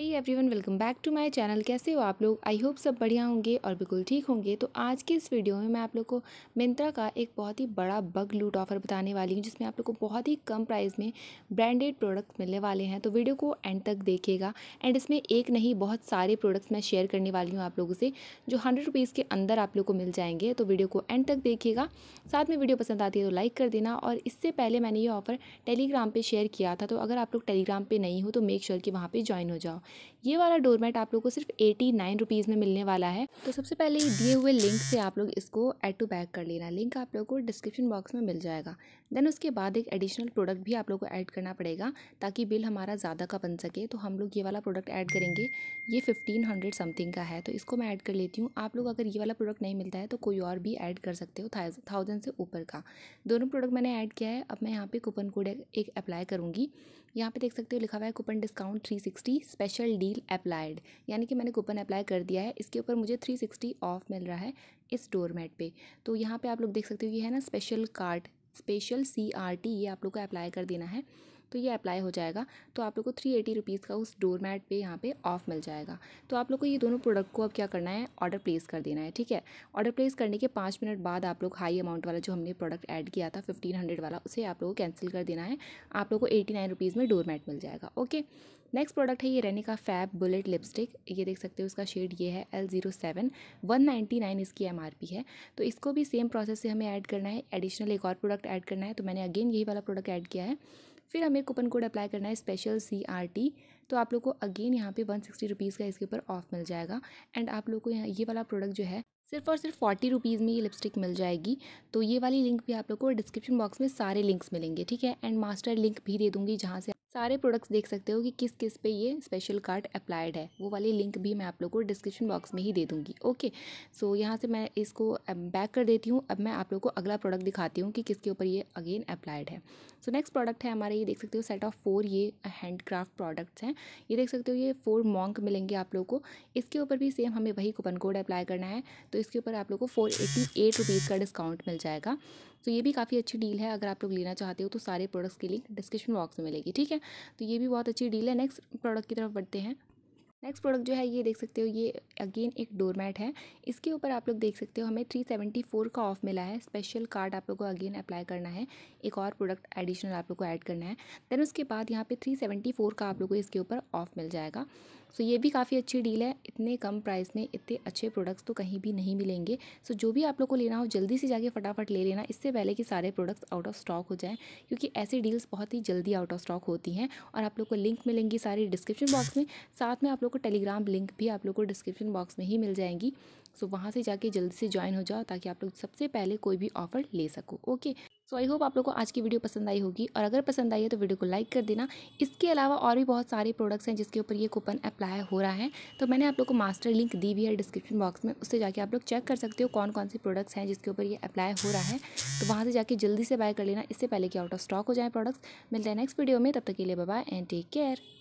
hey everyone welcome back to my channel कैसे हो आप लोग आई होप सब बढ़िया होंगे और बिल्कुल ठीक होंगे तो आज के इस वीडियो में मैं आप लोग को मिंत्रा का एक बहुत ही बड़ा बग लूट ऑफर बताने वाली हूँ जिसमें आप लोग को बहुत ही कम प्राइस में ब्रांडेड प्रोडक्ट मिलने वाले हैं तो वीडियो को एंड तक देखिएगा एंड इसमें एक नहीं बहुत सारे प्रोडक्ट्स मैं शेयर करने वाली हूँ आप लोगों से जो हंड्रेड रुपीज़ के अंदर आप लोग को मिल जाएंगे तो वीडियो को एंड तक देखिएगा साथ में वीडियो पसंद आती है तो लाइक कर देना और इससे पहले मैंने ये ऑफर टेलीग्राम पर शेयर किया था तो अगर आप लोग टेलीग्राम पर नहीं हो तो मेक श्योर कि वहाँ पर ज्वाइन हो जाओ ये वाला डोरमेट आप लोग को सिर्फ एटी नाइन रुपीज़ में मिलने वाला है तो सबसे पहले दिए हुए लिंक से आप लोग इसको एड टू बैक कर लेना लिंक आप लोग को डिस्क्रिप्शन बॉक्स में मिल जाएगा देन उसके बाद एक एडिशनल प्रोडक्ट भी आप लोग को ऐड करना पड़ेगा ताकि बिल हमारा ज़्यादा का बन सके तो हम लोग ये वाला प्रोडक्ट ऐड करेंगे ये फिफ्टीन हंड्रेड समथिंग का है तो इसको मैं ऐड कर लेती हूँ आप लोग अगर ये वाला प्रोडक्ट नहीं मिलता है तो कोई और भी ऐड कर सकते हो थाउजेंड से ऊपर का दोनों प्रोडक्ट मैंने ऐड किया है अब मैं यहाँ पे कूपन कोड एक अप्लाई करूँगी यहाँ पे देख सकते हो लिखा हुआ है coupon discount three sixty special special deal applied यानी कि मैंने कूपन अप्लाई कर दिया है इसके ऊपर मुझे थ्री सिक्सटी ऑफ मिल रहा है इस डोर मैट पे तो यहाँ पे आप लोग देख सकते हो ये है ना special card special C R T ये आप लोग को अप्लाई कर देना है तो ये अप्लाई हो जाएगा तो आप लोग को थ्री एटी रुपीज़ का उस डोर मैट पर यहाँ पर ऑफ मिल जाएगा तो आप लोग को ये दोनों प्रोडक्ट को अब क्या करना है ऑर्डर प्लेस कर देना है ठीक है ऑर्डर प्लेस करने के पाँच मिनट बाद आप लोग हाई अमाउंट वाला जो हमने प्रोडक्ट ऐड किया था फिफ्टीन हंड्रेड वाला उसे आप लोग को कैंसिल कर देना है आप लोग को एटी नाइन रुपीज़ में डोर मैट मिल जाएगा ओके नेक्स्ट प्रोडक्ट है ये रहने का फैब बुलेट लिपस्टिक ये देख सकते हो उसका शेड ये है L zero seven one ninety nine इसकी एम आर पी है तो इसको भी सेम प्रोसेस से हमें ऐड करना है एडिशनल एक और प्रोडक्ट ऐड करना है तो मैंने अगेन यही वाला प्रोडक्ट ऐड किया है फिर हमें कूपन कोड अप्लाई करना है स्पेशल सी आर टी तो आप लोग को अगेन यहाँ पे वन सिक्सटी रुपीज़ का इसके ऊपर ऑफ मिल जाएगा एंड आप लोग को यहाँ ये वाला प्रोडक्ट जो है सिर्फ और सिर्फ फोर्टी रुपीज़ में ये लिपस्टिक मिल जाएगी तो ये वाली लिंक भी आप लोग को डिस्क्रिप्शन बॉक्स में सारे लिंक्स मिलेंगे ठीक है एंड मास्टर लिंक भी दे दूँगी जहाँ से सारे प्रोडक्ट्स देख सकते हो कि किस किस पे ये स्पेशल कार्ड अप्लाइड है वो वाली लिंक भी मैं आप लोग को डिस्क्रिप्शन बॉक्स में ही दे दूँगी ओके सो यहाँ से मैं इसको बैक कर देती हूँ अब मैं आप लोग को अगला प्रोडक्ट दिखाती हूँ कि किसके ऊपर ये अगेन अप्लाइड है सो नेक्स्ट प्रोडक्ट है हमारे ये देख सकते हो सेट ऑफ फोर ये हैंड क्राफ्ट प्रोडक्ट्स हैं ये देख सकते हो ये फोर मॉन्क मिलेंगे आप लोग को इसके ऊपर भी सेम हमें वही कूपन कोड अप्लाई करना है तो इसके ऊपर आप लोग को फोर एट्टी एट रुपीज़ का डिस्काउंट मिल जाएगा तो ये भी काफ़ी अच्छी डील है अगर आप लोग लेना चाहते हो तो सारे प्रोडक्ट्स की लिंक डिस्क्रिप्शन बॉक्स में मिलेगी ठीक है तो ये भी बहुत अच्छी डील है नेक्स्ट प्रोडक्ट की तरफ बढ़ते हैं नेक्स्ट प्रोडक्ट जो है ये देख सकते हो ये अगेन एक डोरमैट है इसके ऊपर आप लोग देख सकते हो हमें थ्री सेवेंटी फोर का ऑफ मिला है स्पेशल कार्ड आप लोग को अगेन अप्लाई करना है एक और प्रोडक्ट एडिशनल आप लोग को ऐड करना है देन उसके बाद यहाँ पे थ्री सेवेंटी फोर का आप लोग को इसके ऊपर ऑफ मिल जाएगा सो ये भी काफ़ी अच्छी डील है इतने कम प्राइस में इतने अच्छे प्रोडक्ट्स तो कहीं भी नहीं मिलेंगे सो जो भी आप लोग को लेना हो जल्दी से जाके फटाफट ले लेना इससे पहले कि सारे प्रोडक्ट्स आउट ऑफ स्टॉक हो जाएं क्योंकि ऐसी डील्स बहुत ही जल्दी आउट ऑफ स्टॉक होती हैं और आप लोग को लिंक मिलेंगी सारी डिस्क्रिप्शन बॉक्स में साथ में आप लोग लोग को टेलीग्राम लिंक भी आप लोग को डिस्क्रिप्शन बॉक्स में ही मिल जाएंगी सो so, वहाँ से जाके जल्दी से ज्वाइन हो जाओ ताकि आप लोग सबसे पहले कोई भी ऑफर ले सको ओके सो आई होप आप लोग को आज की वीडियो पसंद आई होगी और अगर पसंद आई है तो वीडियो को लाइक कर देना इसके अलावा और भी बहुत सारे प्रोडक्ट्स हैं जिसके ऊपर ये कूपन अप्लाई हो रहा है तो मैंने आप लोग को मास्टर लिंक दी भी है डिस्क्रिप्शन बॉक्स में उससे जाके आप लोग चेक कर सकते हो कौन कौन से प्रोडक्ट्स हैं जिसके ऊपर ये अप्लाई हो रहा है तो वहाँ से जाकर जल्दी से बाय कर लेना इससे पहले कि आउट ऑफ स्टॉक हो जाए प्रोडक्ट्स मिलते हैं नेक्स्ट वीडियो में तब तक के लिए बाय एंड टेक केयर